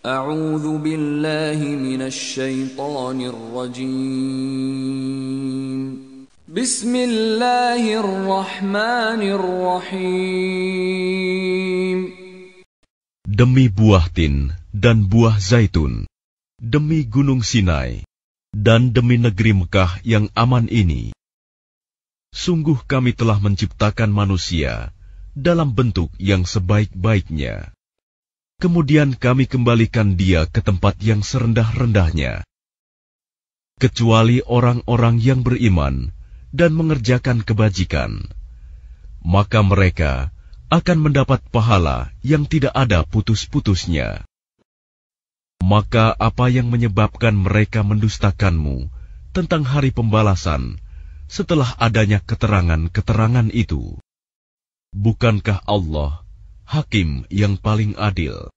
A'udzu billahi minasyaitonir rajim. Bismillahirrahmanirrahim. Demi buah tin dan buah zaitun, demi gunung Sinai, dan demi negeri Mekah yang aman ini. Sungguh kami telah menciptakan manusia dalam bentuk yang sebaik-baiknya kemudian kami kembalikan dia ke tempat yang serendah-rendahnya. Kecuali orang-orang yang beriman dan mengerjakan kebajikan, maka mereka akan mendapat pahala yang tidak ada putus-putusnya. Maka apa yang menyebabkan mereka mendustakanmu tentang hari pembalasan setelah adanya keterangan-keterangan itu? Bukankah Allah Hakim yang paling adil.